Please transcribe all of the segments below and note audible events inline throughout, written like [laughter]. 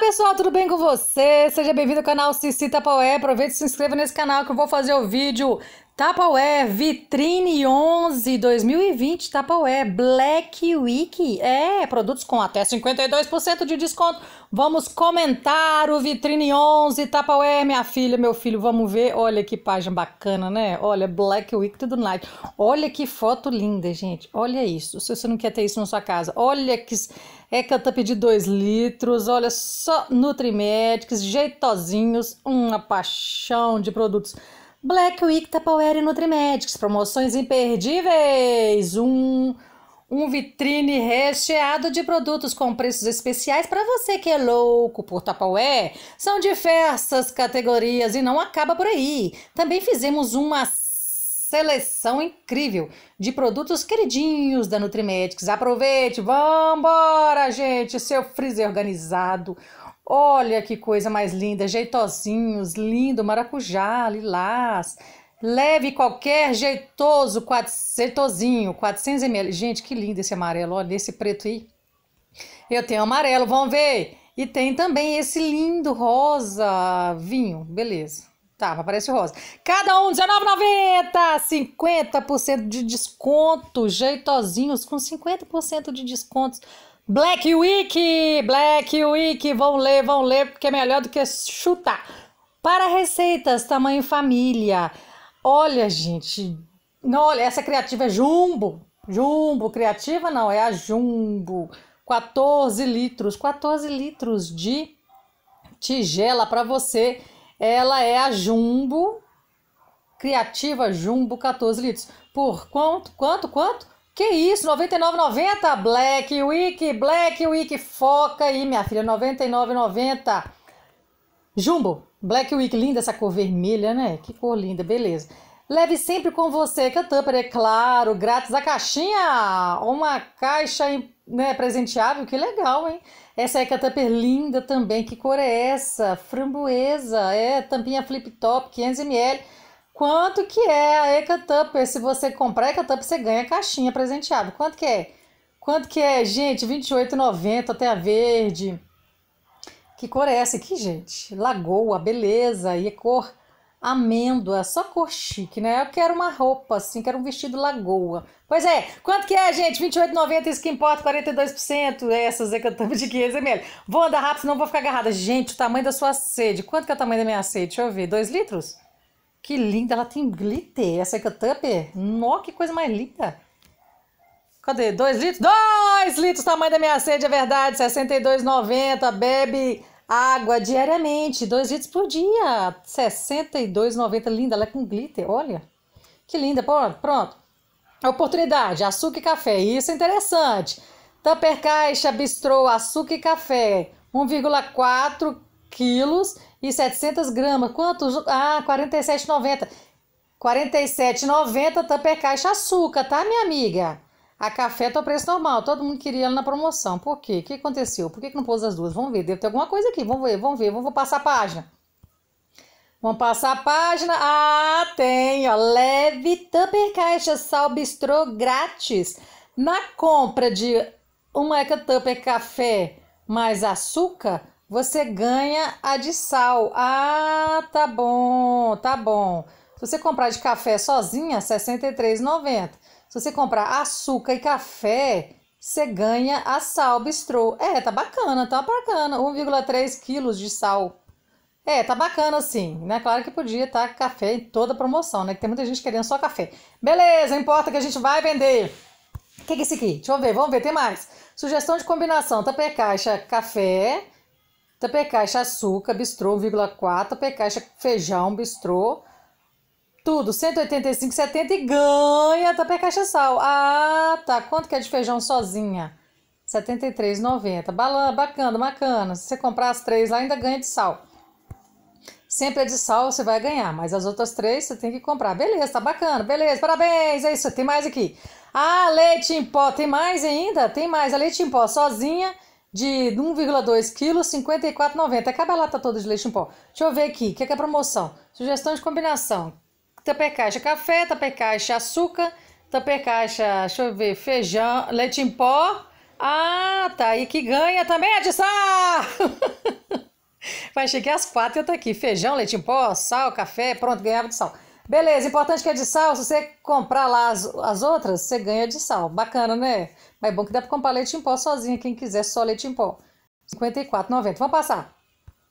Olá pessoal, tudo bem com você? Seja bem-vindo ao canal Cici Tapaué. Aproveita e se inscreva nesse canal que eu vou fazer o vídeo Tapaué Vitrine 11 2020 Tapaué Black Week. É, produtos com até 52% de desconto. Vamos comentar o Vitrine 11 Tapaué, minha filha, meu filho, vamos ver. Olha que página bacana, né? Olha, Black Week tudo night. Olha que foto linda, gente. Olha isso. Se você não quer ter isso na sua casa, olha que Hecatap de 2 litros, olha só, Nutrimedics, jeitosinhos, uma paixão de produtos. Black Week, Tupperware e Nutrimedics, promoções imperdíveis. Um, um vitrine recheado de produtos com preços especiais para você que é louco por Tupperware. São diversas categorias e não acaba por aí. Também fizemos uma seleção incrível de produtos queridinhos da Nutrimedics. Aproveite, vambora, gente, seu freezer organizado. Olha que coisa mais linda, jeitosinhos, lindo, maracujá, lilás. Leve qualquer jeitoso, quatro, jeitosinho, 400 ml. Gente, que lindo esse amarelo, olha esse preto aí. Eu tenho amarelo, vamos ver. E tem também esse lindo rosa vinho, beleza. Tá, aparece o rosa. Cada um R$19,90! 50% de desconto. Jeitosinhos com 50% de descontos. Black Week! Black Week! Vão ler, vão ler, porque é melhor do que chutar. Para receitas, tamanho família. Olha, gente. Não, olha, essa criativa é jumbo. Jumbo, criativa não, é a jumbo. 14 litros, 14 litros de tigela para você ela é a Jumbo, Criativa Jumbo 14 litros. Por quanto? Quanto? Quanto? Que isso, 99,90? Black Week, Black Week, foca aí, minha filha, 99,90. Jumbo, Black Week, linda essa cor vermelha, né? Que cor linda, beleza. Leve sempre com você, que a é claro, grátis a caixinha, uma caixa em né, presenteável, que legal, hein? Essa é tupper linda também, que cor é essa? Framboesa, é, tampinha flip top, 500ml. Quanto que é a Eca Tupper? Se você comprar a Tupper, você ganha caixinha presenteável. Quanto que é? Quanto que é, gente? R$28,90 até a verde. Que cor é essa aqui, gente? Lagoa, beleza. E a é cor Amêndoa, só cor chique, né? Eu quero uma roupa assim, quero um vestido lagoa. Pois é, quanto que é, gente? 28,90, isso que importa, 42%. Essas é que eu tomo de 500ml. Vou andar rápido, senão vou ficar agarrada. Gente, o tamanho da sua sede. Quanto que é o tamanho da minha sede? Deixa eu ver, 2 litros? Que linda, ela tem glitter. Essa aqui é tupper. Nó, que coisa mais linda. Cadê? 2 litros? 2 litros, tamanho da minha sede, é verdade. 62,90, bebe. Água diariamente, dois litros por dia, 62,90, linda, ela é com glitter, olha. Que linda, pronto, pronto. Oportunidade, açúcar e café, isso é interessante. Tupper caixa, bistrô, açúcar e café, 1,4 quilos e 700 gramas. Quantos? Ah, 47,90. 47,90 tupper caixa açúcar, tá, minha amiga? A café tá o preço normal, todo mundo queria ela na promoção. Por quê? O que aconteceu? Por que, que não pôs as duas? Vamos ver, deve ter alguma coisa aqui. Vamos ver, vamos ver, vamos passar a página. Vamos passar a página. Ah, tem, ó. Leve Tupper Caixa Sal Bistrô grátis. Na compra de uma Eca Tupper Café mais açúcar, você ganha a de sal. Ah, tá bom, tá bom. Se você comprar de café sozinha, R$ 63,90. Se você comprar açúcar e café, você ganha a sal bistrô. É, tá bacana, tá bacana. 1,3 quilos de sal. É, tá bacana sim, né? Claro que podia estar tá café em toda promoção, né? Que tem muita gente querendo só café. Beleza, importa que a gente vai vender. O que, que é isso aqui? Deixa eu ver, vamos ver, tem mais. Sugestão de combinação: tapé caixa café, tapé caixa açúcar, bistrô 1,4, tapé caixa feijão bistrô, tudo, 185,70 e ganha tupper caixa sal. Ah, tá. Quanto que é de feijão sozinha? 73,90. Bacana, bacana. Se você comprar as três lá, ainda ganha de sal. Sempre é de sal, você vai ganhar, mas as outras três você tem que comprar. Beleza, tá bacana, beleza, parabéns, é isso, tem mais aqui. Ah, leite em pó, tem mais ainda? Tem mais, a leite em pó sozinha de 1,2 kg, 54,90. Acaba a lata toda de leite em pó. Deixa eu ver aqui, o que é, que é promoção? Sugestão de combinação. Tapercaixa café, tapercaixa açúcar, tapercaixa, deixa eu ver, feijão, leite em pó. Ah, tá. E que ganha também, Adissa! Vai chegar às quatro e eu tô aqui. Feijão, leite em pó, sal, café, pronto, ganhava de sal. Beleza, importante que é de sal. Se você comprar lá as, as outras, você ganha de sal. Bacana, né? Mas é bom que dá pra comprar leite em pó sozinho, quem quiser só leite em pó. R$ 54,90. Vamos passar.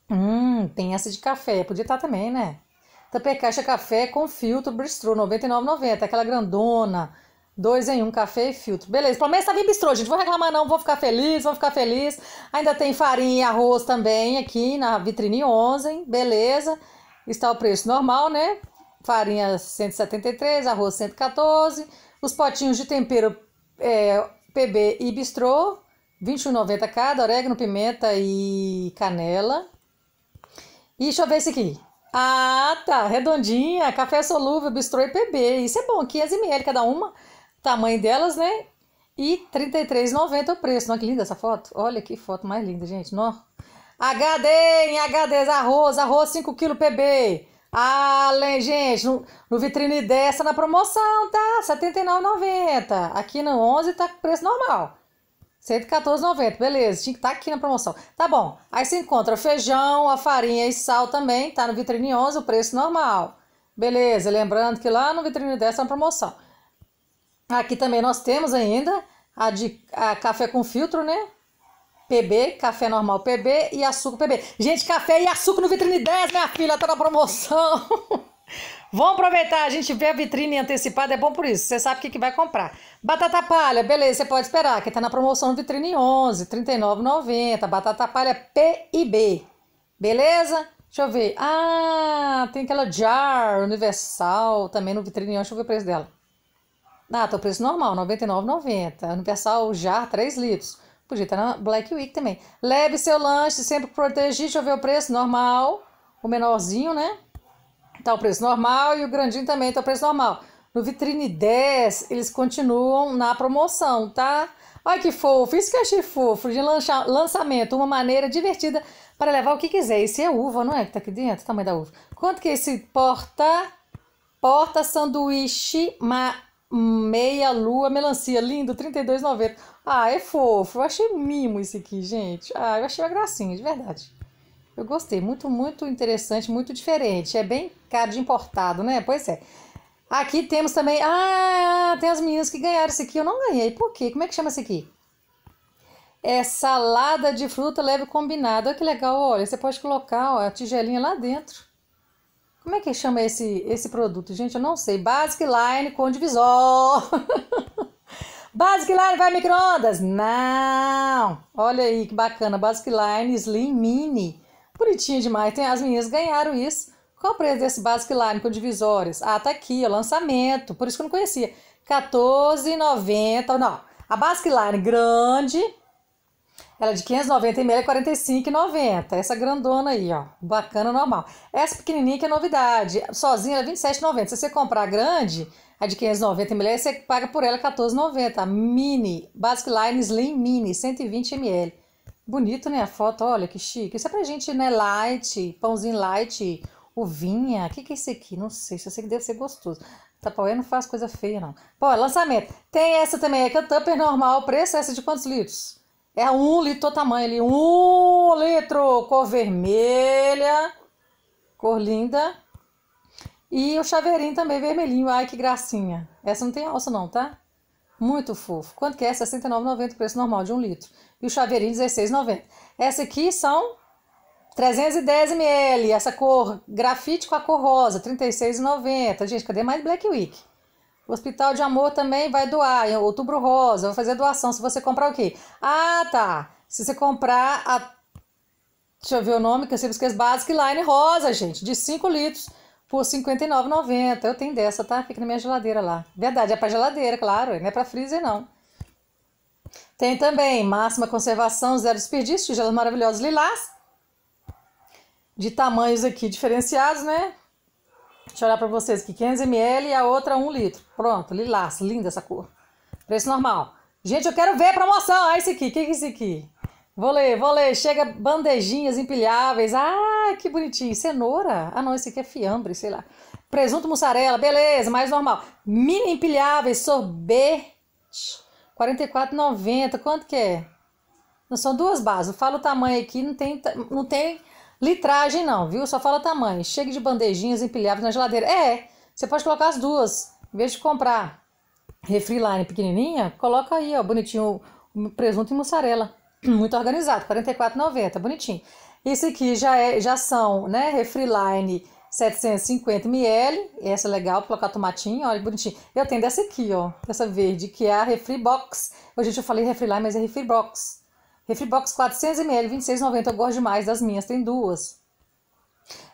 Hum, tem essa de café. Podia estar tá também, né? Tupper é Caixa Café com filtro Bistrô, 99,90. Aquela grandona. Dois em um, café e filtro. Beleza, pelo menos tá vindo bistrô, gente. Vou reclamar não, vou ficar feliz, vou ficar feliz. Ainda tem farinha e arroz também aqui na vitrine 11, hein? beleza. Está o preço normal, né? Farinha 173, arroz 114. Os potinhos de tempero é, PB e bistrô, 21,90 cada. Orégano, pimenta e canela. E deixa eu ver esse aqui. Ah, tá. Redondinha, café solúvel, bistrô e PB. Isso é bom, 500ml cada uma, tamanho delas, né? E 33,90 o preço. Nossa, que linda essa foto. Olha que foto mais linda, gente. Nó. HD em HDs, arroz, arroz 5kg PB. Além, gente, no, no vitrine dessa na promoção, tá? 79,90. Aqui no 11 tá com preço normal. 114,90, beleza, tinha que estar tá aqui na promoção. Tá bom, aí você encontra feijão, a farinha e sal também, tá no vitrine 11, o preço normal. Beleza, lembrando que lá no vitrine 10 tá na promoção. Aqui também nós temos ainda a de a café com filtro, né? PB, café normal PB e açúcar PB. Gente, café e açúcar no vitrine 10, minha filha, tá na promoção. [laughs] Vamos aproveitar, a gente vê a vitrine antecipada, é bom por isso, você sabe o que, que vai comprar. Batata palha, beleza, você pode esperar, que está na promoção vitrine 11, R$ 39,90. Batata palha PIB, beleza? Deixa eu ver. Ah, tem aquela Jar Universal também no vitrine 11, deixa eu ver o preço dela. Ah, tá o preço normal, R$ 99,90. Universal Jar 3 litros. Podia estar tá na Black Week também. Leve seu lanche, sempre protegido, deixa eu ver o preço normal, o menorzinho, né? tá o preço normal e o grandinho também tá o preço normal. No Vitrine 10, eles continuam na promoção, tá? Olha que fofo, isso que eu achei fofo, de lancha, lançamento, uma maneira divertida para levar o que quiser. Esse é uva, não é? Que tá aqui dentro, tá tamanho da uva. Quanto que é esse porta, porta sanduíche ma, meia lua melancia, lindo, R$32,90. Ah, é fofo, eu achei mimo isso aqui, gente. Ah, eu achei uma gracinha, de verdade. Eu gostei, muito, muito interessante, muito diferente. É bem caro de importado, né? Pois é. Aqui temos também. Ah, tem as meninas que ganharam esse aqui. Eu não ganhei. Por quê? Como é que chama esse aqui? É salada de fruta leve combinada. Olha que legal, olha. Você pode colocar ó, a tigelinha lá dentro. Como é que chama esse, esse produto, gente? Eu não sei. Basic Line com divisor. [laughs] Basic Line vai microondas? Não! Olha aí que bacana. Basic Line Slim Mini. Bonitinha demais. Tem, as meninas ganharam isso qual o preço desse Basic Line com divisórias? Ah, tá aqui, o lançamento. Por isso que eu não conhecia. R$14,90. Não, a Basic Line grande, ela é de R$590,00 ml, é Essa grandona aí, ó. Bacana, normal. Essa pequenininha que é novidade. Sozinha ela é R$27,90. Se você comprar a grande, a de 590 ml, você paga por ela R$14,90. Mini, Basic Line Slim Mini, 120 ml. Bonito, né, a foto? Olha que chique. Isso é pra gente, né, light, pãozinho light, uvinha. O que que é isso aqui? Não sei, só sei que deve ser gostoso. Tapaué não faz coisa feia, não. Pô, lançamento. Tem essa também, é que é tupper normal. preço é essa de quantos litros? É um litro, o tamanho ali. Um litro, cor vermelha, cor linda. E o chaveirinho também, vermelhinho. Ai, que gracinha. Essa não tem alça não, tá? Muito fofo. Quanto que é? R$ 69,90 preço normal de um litro. E o chaveirinho 16,90. Essa aqui são 310 ml, essa cor grafite com a cor rosa, 36,90. Gente, cadê mais Black Week? O Hospital de Amor também vai doar, em outubro rosa, vou fazer doação se você comprar o quê? Ah, tá. Se você comprar a deixa eu ver o nome, que eu sempre esqueço, Basic Line Rosa, gente, de 5 litros por R$ 59,90. Eu tenho dessa, tá? Fica na minha geladeira lá. Verdade, é pra geladeira, claro, não é pra freezer, não. Tem também máxima conservação, zero desperdício, tigelas maravilhosos lilás. De tamanhos aqui diferenciados, né? Deixa eu olhar para vocês aqui, 500ml e a outra 1 litro. Pronto, lilás, linda essa cor. Preço normal. Gente, eu quero ver a promoção. Ah, esse aqui, o que é esse aqui? Vou ler, vou ler. Chega bandejinhas empilháveis. Ah, que bonitinho. Cenoura. Ah, não, esse aqui é fiambre, sei lá. Presunto mussarela, beleza, mais normal. Mini empilháveis, sorbete. 44,90. Quanto que é? Não são duas bases. fala o tamanho aqui, não tem, não tem litragem, não, viu? Só fala tamanho. Chega de bandejinhas empilhadas na geladeira. É, você pode colocar as duas. Em vez de comprar refri line né, pequenininha, coloca aí, ó, bonitinho, presunto e mussarela. [clears throat] Muito organizado, R$ 44,90, bonitinho. Esse aqui já, é, já são, né, refri line 750 ml. Essa é legal, colocar tomatinho, olha bonitinho. Eu tenho dessa aqui, ó, essa verde, que é a Refri Box. Hoje eu falei Refri lá, mas é Refri Box. Refri Box 400 ml, 26,90. Eu gosto demais das minhas, tem duas.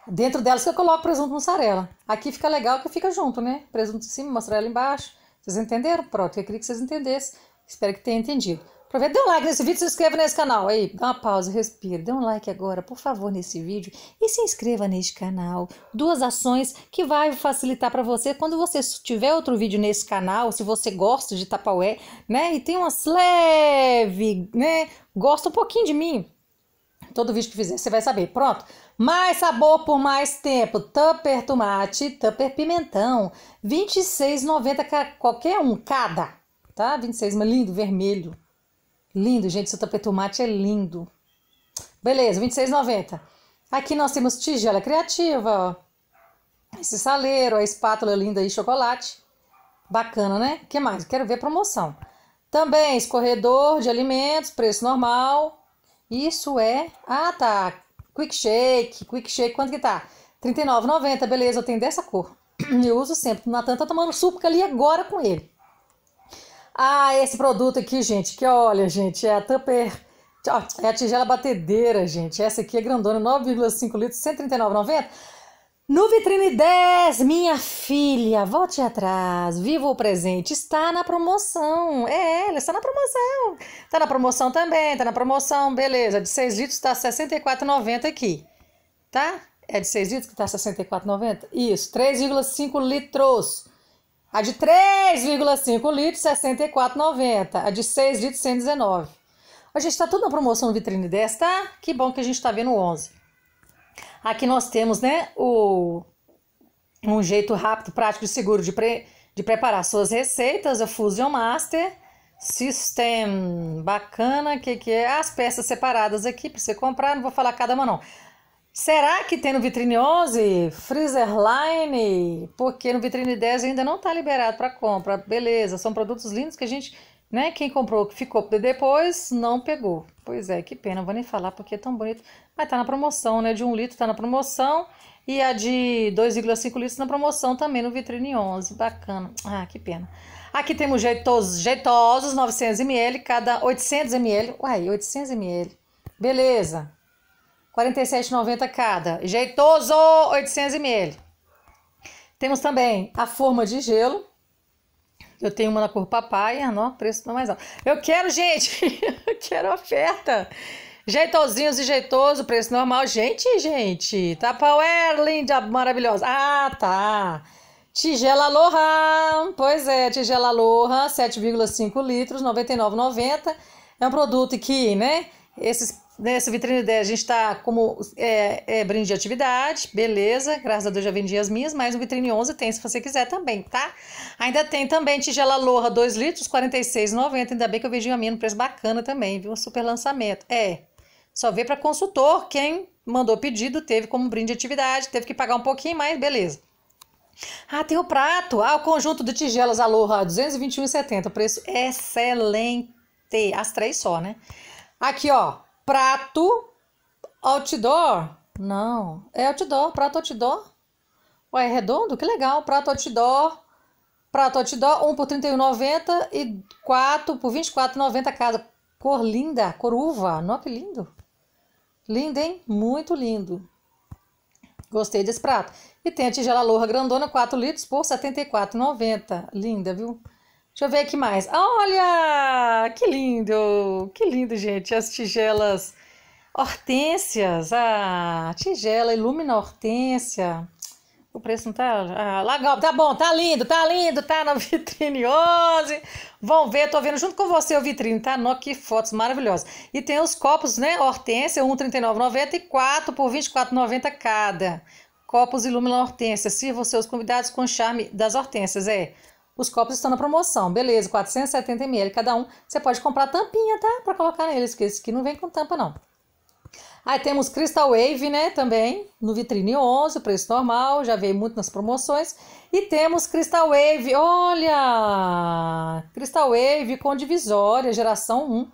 Dentro delas que eu coloco presunto mussarela. Aqui fica legal que fica junto, né? Presunto em cima, mussarela embaixo. Vocês entenderam? Pronto, eu queria que vocês entendessem. Espero que tenham entendido. Aproveita, dê um like nesse vídeo e se inscreva nesse canal. Aí, dá uma pausa, respira. Dê um like agora, por favor, nesse vídeo. E se inscreva neste canal. Duas ações que vai facilitar para você. Quando você tiver outro vídeo nesse canal, se você gosta de tapaué, né? E tem umas leve, né? Gosta um pouquinho de mim. Todo vídeo que fizer, você vai saber. Pronto. Mais sabor por mais tempo. Tupper tomate, tupper pimentão. R$26,90 qualquer um, cada. Tá? 26, mas lindo, vermelho. Lindo, gente, seu tapete tomate é lindo. Beleza, 26,90. Aqui nós temos tigela criativa, ó. Esse saleiro, a espátula linda e chocolate. Bacana, né? O que mais? Quero ver a promoção. Também escorredor de alimentos, preço normal. Isso é... Ah, tá. Quick Shake. Quick Shake, quanto que tá? R$39,90. Beleza, eu tenho dessa cor. [clears throat] Eu uso sempre. O Natan tá tomando suco ali agora com ele. Ah, esse produto aqui, gente, que olha, gente, é a Tupper. É a tigela batedeira, gente. Essa aqui é grandona, 9,5 litros, R$ 139,90. No Vitrine 10, minha filha, volte atrás, viva o presente, está na promoção. É ela, está na promoção. Está na promoção também, está na promoção, beleza. De 6 litros está R$ 64,90 aqui, tá? É de 6 litros que está R$ 64,90? Isso, 3,5 litros. A de 3,5 litros, 64,90. A de 6 litros, 119. A gente está tudo na promoção vitrine dessa, tá? Que bom que a gente está vendo 11. Aqui nós temos, né, o um jeito rápido, prático e seguro de, pre, de preparar suas receitas, a Fusion Master System, bacana, que que é? As peças separadas aqui para você comprar, não vou falar cada uma não. Será que tem no Vitrine 11? line Porque no Vitrine 10 ainda não está liberado para compra. Beleza, são produtos lindos que a gente, né? Quem comprou, que ficou depois, não pegou. Pois é, que pena, não vou nem falar porque é tão bonito. Mas tá na promoção, né? De 1 um litro tá na promoção e a de 2,5 litros na promoção também no Vitrine 11. Bacana. Ah, que pena. Aqui temos jeitosos, jeitosos 900ml, cada 800ml. Uai, 800ml. Beleza. 47,90 cada. Jeitoso, 800 ml. Temos também a forma de gelo. Eu tenho uma na cor papaya, ah, não, preço não é mais alto. Eu quero, gente, [laughs] eu quero oferta. Jeitosinhos e jeitoso, preço normal. Gente, gente, tá Power, linda, maravilhosa. Ah, tá. Tigela Aloha, pois é, tigela Lohan, 7,5 litros, 99,90. É um produto que, né, esses Nessa né, vitrine 10, a gente está como é, é, brinde de atividade, beleza, graças a Deus já vendi as minhas, mas o vitrine 11 tem se você quiser também, tá? Ainda tem também tigela Loja 2 litros, R$ 46,90, ainda bem que eu vendi a minha no preço bacana também, viu? Super lançamento. É, só vê para consultor, quem mandou pedido teve como brinde de atividade, teve que pagar um pouquinho mais, beleza. Ah, tem o prato, ah, o conjunto de tigelas Aloha, R$ 221,70, preço excelente, as três só, né? Aqui, ó, prato outdoor. Não, é outdoor, prato outdoor. Ué, é redondo? Que legal. Prato outdoor. Prato outdoor, 1 por 31,90 e 4 por 24,90 cada. Cor linda, cor uva. Nossa, que lindo. Lindo, hein? Muito lindo. Gostei desse prato. E tem a tigela loura grandona, 4 litros por 74,90. Linda, viu? Deixa eu ver aqui mais. Olha! Que lindo! Que lindo, gente! As tigelas hortênsias. A ah, tigela ilumina hortênsia. O preço não tá. Ah, legal, tá bom, tá lindo, tá lindo, tá na vitrine 11. Vão ver, tô vendo junto com você o vitrine, tá? No, que fotos maravilhosas. E tem os copos, né? Hortência, 1,39,90 e 4 por 24,90 cada. Copos ilumina hortênsia. Sirva os seus convidados com o charme das hortênsias, é. Os copos estão na promoção, beleza, 470ml cada um. Você pode comprar tampinha, tá? Para colocar neles, porque esse aqui não vem com tampa, não. Aí temos Crystal Wave, né, também, no vitrine 11, preço normal, já veio muito nas promoções. E temos Crystal Wave, olha! Crystal Wave com divisória, geração 1,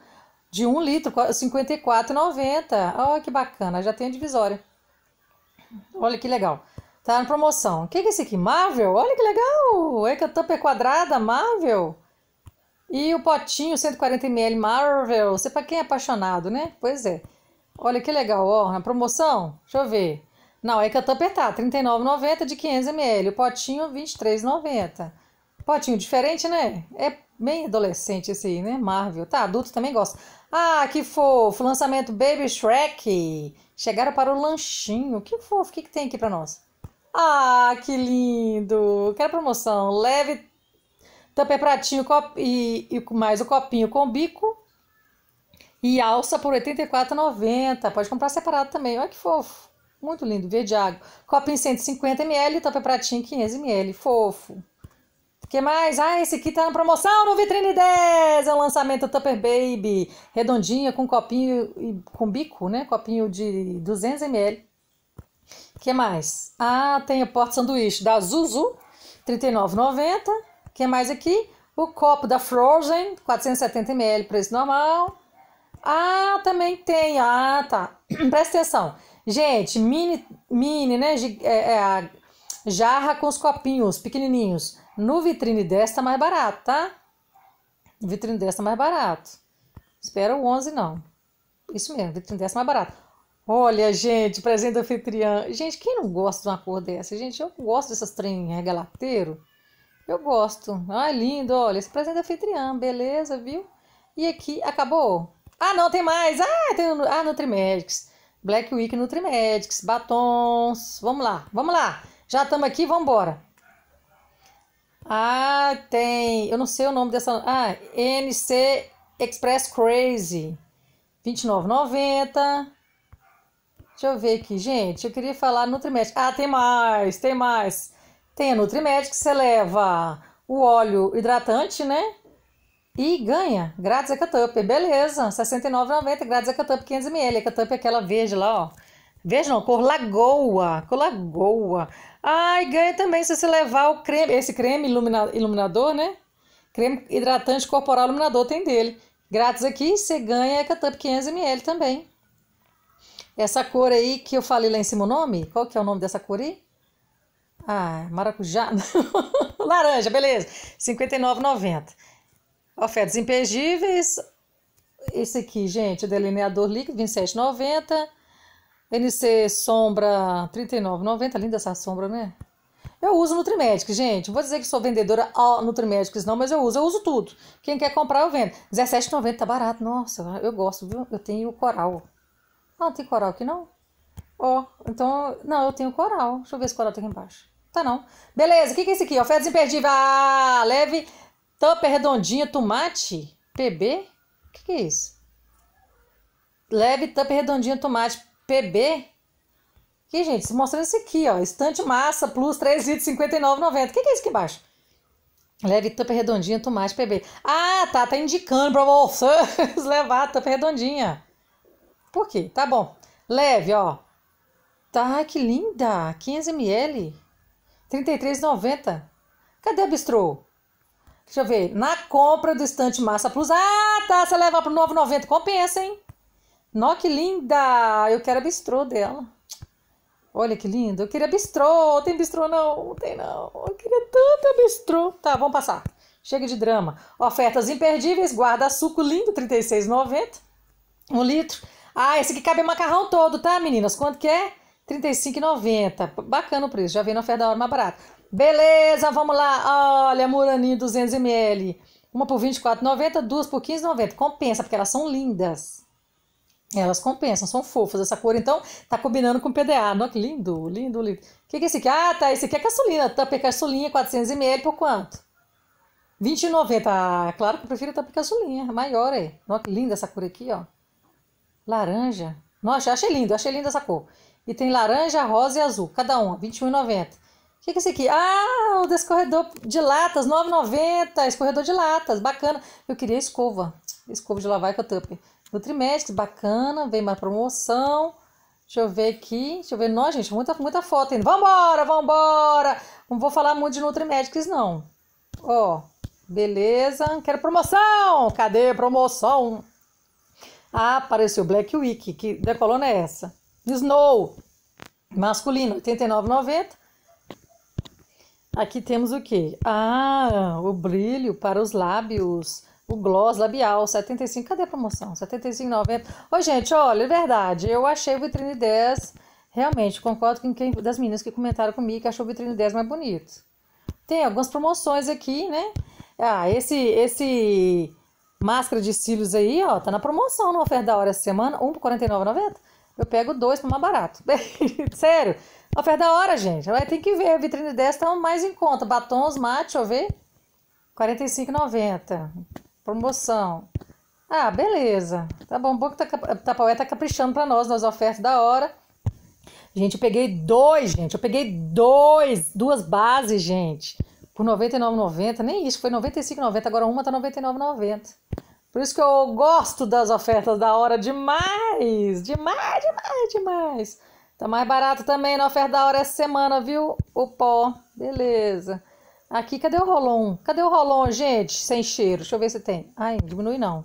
de 1 litro, R$ 54,90. Olha que bacana, já tem a divisória. Olha que legal. Tá na promoção. O que é esse aqui? Marvel? Olha que legal! É que a tampa é quadrada, Marvel. E o potinho 140ml Marvel. Você é para quem é apaixonado, né? Pois é. Olha que legal, ó. Na promoção, deixa eu ver. Não, é que a tampa tá R$39,90 de 500ml. O potinho R$23,90. Potinho diferente, né? É bem adolescente esse aí, né? Marvel. Tá, adulto também gosta. Ah, que fofo! Lançamento Baby Shrek. Chegaram para o lanchinho. Que fofo. O que, que tem aqui para nós? Ah, que lindo! Quero promoção. Leve tupper pratinho e, e mais o copinho com bico. E alça por R$ 84,90. Pode comprar separado também. Olha que fofo. Muito lindo, verde água. Copinho 150ml, tupper pratinho 500ml. Fofo. O que mais? Ah, esse aqui tá na promoção no Vitrine 10. É o lançamento Tupper Baby. Redondinha, com copinho e com bico, né? Copinho de 200ml que mais? Ah, tem o porta sanduíche da Zuzu, R$ 39,90. que mais aqui? O copo da Frozen, 470ml, preço normal. Ah, também tem. Ah, tá. [clears throat] Presta atenção. Gente, mini, mini né? É, é a jarra com os copinhos pequenininhos. No vitrine 10 tá mais barato, tá? Vitrine 10 tá mais barato. Espera o 11 não. Isso mesmo, vitrine 10 tá mais barato. Olha, gente, presente da anfitriã. Gente, quem não gosta de uma cor dessa? Gente, eu gosto dessas trem regalateiro. Eu gosto. Ah, é lindo, olha, esse presente da anfitriã, beleza, viu? E aqui, acabou? Ah, não, tem mais. Ah, tem ah, Nutrimedics. Black Week Nutrimedics, batons. Vamos lá, vamos lá. Já estamos aqui, vamos embora. Ah, tem. Eu não sei o nome dessa. Ah, NC Express Crazy. R$29,90. Deixa eu ver aqui, gente. Eu queria falar Nutrimédico. Ah, tem mais, tem mais. Tem a que você leva o óleo hidratante, né? E ganha grátis a Ecatamp. Beleza, R$69,90. 69,90 grátis a Ecatamp 500ml. Ecatamp é aquela verde lá, ó. Verde não, cor lagoa. Cor lagoa. ai ganha também se você levar o creme, esse creme ilumina, iluminador, né? Creme hidratante corporal iluminador tem dele. Grátis aqui, você ganha a Ecatamp 500ml também. Essa cor aí que eu falei lá em cima o nome? Qual que é o nome dessa cor aí? Ah, maracujá. [laughs] Laranja, beleza. R$ 59,90. Ofertas imperdíveis. Esse aqui, gente, é delineador líquido, R$ 27,90. NC Sombra, R$ 39,90. Linda essa sombra, né? Eu uso Nutrimédicos, gente. Vou dizer que sou vendedora ao Nutrimédicos, não, mas eu uso. Eu uso tudo. Quem quer comprar, eu vendo. 17,90, tá barato. Nossa, eu gosto, viu? Eu tenho coral. Ah, tem coral aqui não? Ó, oh, então. Não, eu tenho coral. Deixa eu ver se coral tem tá aqui embaixo. Tá não. Beleza, o que, que é esse aqui? Ofertas imperdíveis. Ah, leve tampa redondinha, tomate. PB? O que, que é isso? Leve tampa redondinha, tomate. PB? Que, gente, mostrando isso aqui, ó. Estante massa, plus 3 O que, que é isso aqui embaixo? Leve tampa redondinha, tomate, PB. Ah, tá, tá indicando pra vocês [laughs] levar a tampa redondinha. Por quê? Tá bom. Leve, ó. Tá, que linda! 15ml. 33,90. Cadê a bistrô? Deixa eu ver. Na compra do estante Massa Plus. Ah, tá. Você leva pro 9,90. Compensa, hein? Nó, que linda! Eu quero a bistrô dela. Olha que lindo. Eu queria bistrô. Tem bistrô não? não tem não. Eu queria tanta bistrô. Tá, vamos passar. Chega de drama. Ofertas imperdíveis. Guarda-suco lindo, R$ 36,90. Um litro. Ah, esse aqui cabe macarrão todo, tá, meninas? Quanto que é? R$35,90. Bacana o preço, já vem na oferta da hora mais barato. Beleza, vamos lá. Olha, Muraninho 200ml. Uma por R$24,90, duas por R$15,90. Compensa, porque elas são lindas. Elas compensam, são fofas. Essa cor, então, tá combinando com o PDA. Olha que lindo, lindo, lindo. O que, que é esse aqui? Ah, tá, esse aqui é caçulinha. Tupper caçulinha, 400ml, por quanto? R$20,90. Ah, é claro que eu prefiro tupper caçulinha, maior aí. É. Olha que linda essa cor aqui, ó. Laranja? Nossa, achei lindo, achei linda essa cor. E tem laranja, rosa e azul, cada uma, R$21,90. O que é esse aqui? Ah, o descorredor de latas, R$ 9,90. Escorredor de latas, bacana. Eu queria escova, escova de lavar e cutup. Nutrimédicos, bacana, vem mais promoção. Deixa eu ver aqui. Deixa eu ver. Nossa, gente, muita, muita foto ainda. Vambora, vambora! Não vou falar muito de Nutrimédicos, não. Ó, beleza. Quero promoção! Cadê promoção? Ah, apareceu Black Week, que da coluna é essa. Snow, masculino, 89,90. Aqui temos o que? Ah, o brilho para os lábios, o gloss labial, 75. Cadê a promoção? 75,90. Oi, gente, olha, é verdade, eu achei o vitrine 10. Realmente, concordo com quem das meninas que comentaram comigo que achou o vitrine 10 mais bonito. Tem algumas promoções aqui, né? Ah, esse esse Máscara de cílios aí, ó, tá na promoção no oferta da hora essa semana, um por R$ 49,90. Eu pego dois para mais barato. [laughs] Sério, oferta da hora, gente. Vai ter que ver, a vitrine dessa tá mais em conta. Batons, mate, deixa eu ver, R$ 45,90. Promoção. Ah, beleza. Tá bom, bom que tá, Tapaué tá caprichando para nós nas ofertas da hora. Gente, eu peguei dois, gente. Eu peguei dois, duas bases, gente por 99,90, nem isso, foi 95,90, agora uma tá 99,90. Por isso que eu gosto das ofertas da hora demais, demais, demais, demais. Tá mais barato também na oferta da hora essa semana, viu? O pó, beleza. Aqui, cadê o rolon? Cadê o rolon, gente? Sem cheiro, deixa eu ver se tem. Ai, diminui não.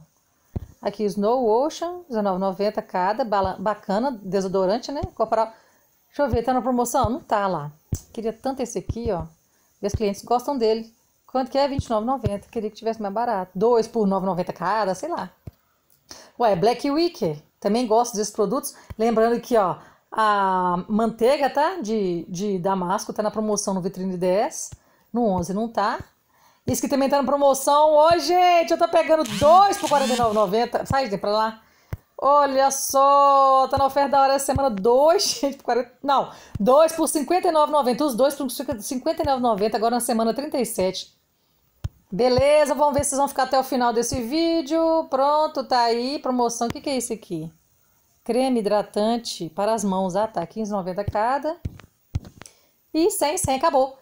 Aqui, Snow Ocean, R$19,90 cada, bacana, desodorante, né? Corporal. Deixa eu ver, tá na promoção? Não tá lá. Queria tanto esse aqui, ó. Meus clientes gostam dele. Quanto que é? R$29,90. Queria que tivesse mais barato. dois por R$9,90 cada, sei lá. Ué, Black Week. Também gosto desses produtos. Lembrando que, ó, a manteiga, tá? De, de Damasco tá na promoção no Vitrine 10. No 11 não tá. Isso que também tá na promoção. Ô, gente, eu tô pegando dois por R$49,90. Sai, de pra lá. Olha só, tá na oferta da hora essa semana 2, [laughs] por 40, não, 2 por 59,90, os dois por 59,90, agora na semana 37. Beleza, vamos ver se vocês vão ficar até o final desse vídeo. Pronto, tá aí, promoção, o que, que é isso aqui? Creme hidratante para as mãos, ah tá, R$15,90 cada. E 100, 100, acabou.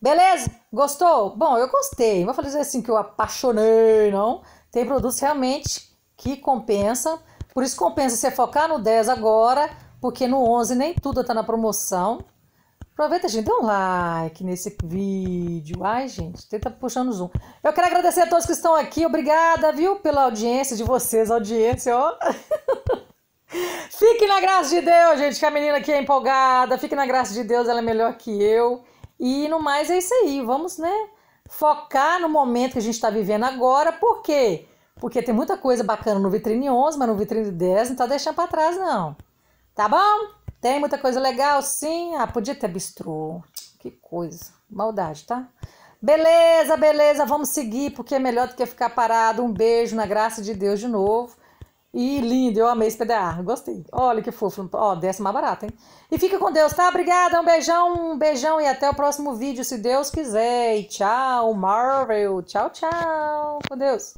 Beleza? Gostou? Bom, eu gostei, vou fazer assim que eu apaixonei, não. Tem produtos realmente que compensam. Por isso compensa você focar no 10 agora, porque no 11 nem tudo está na promoção. Aproveita, gente, dê um like nesse vídeo. Ai, gente, tenta puxando zoom. Eu quero agradecer a todos que estão aqui. Obrigada, viu, pela audiência de vocês, audiência, ó. [laughs] fique na graça de Deus, gente, que a menina aqui é empolgada. Fique na graça de Deus, ela é melhor que eu. E no mais é isso aí. Vamos, né, focar no momento que a gente está vivendo agora. Por quê? Porque porque tem muita coisa bacana no Vitrine 11, mas no Vitrine 10 não tá deixando para trás, não. Tá bom? Tem muita coisa legal, sim. Ah, podia ter bistrô. Que coisa. Maldade, tá? Beleza, beleza, vamos seguir, porque é melhor do que ficar parado. Um beijo, na graça de Deus de novo. E lindo, eu amei esse PDA, gostei. Olha que fofo, ó, desce é mais barato, hein? E fica com Deus, tá? Obrigada, um beijão, um beijão e até o próximo vídeo, se Deus quiser. E tchau, Marvel, tchau, tchau, com Deus.